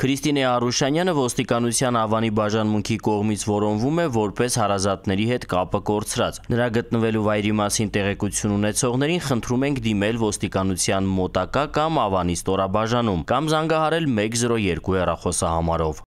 Քրիստինե Արուշանյանը ոստիկանության Ավանի բաժանմունքի կողմից որոնվում է որպես հարազատների հետ կապը կորցրած։ Նրա գտնվելու վայրի մասին տեղեկություն ունեցողներին խնդրում ենք դիմել ոստիկանության մոտակա կամ Ավանի ստորաբաժանում կամ զանգահարել 102 հեռախոսահամարով։